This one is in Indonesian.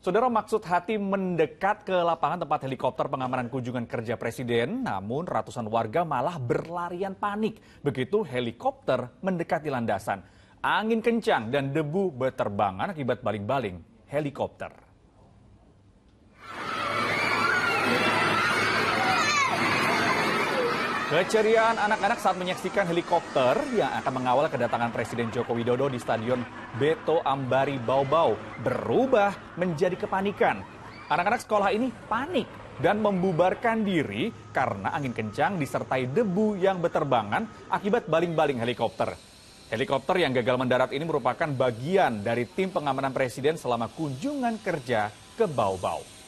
Saudara maksud hati mendekat ke lapangan tempat helikopter pengamanan kunjungan kerja presiden, namun ratusan warga malah berlarian panik begitu helikopter mendekati landasan. Angin kencang dan debu berterbangan akibat baling-baling helikopter. Keceriaan anak-anak saat menyaksikan helikopter yang akan mengawal kedatangan Presiden Joko Widodo di Stadion Beto Ambari Baubau berubah menjadi kepanikan. Anak-anak sekolah ini panik dan membubarkan diri karena angin kencang disertai debu yang beterbangan akibat baling-baling helikopter. Helikopter yang gagal mendarat ini merupakan bagian dari tim pengamanan Presiden selama kunjungan kerja ke Baubau.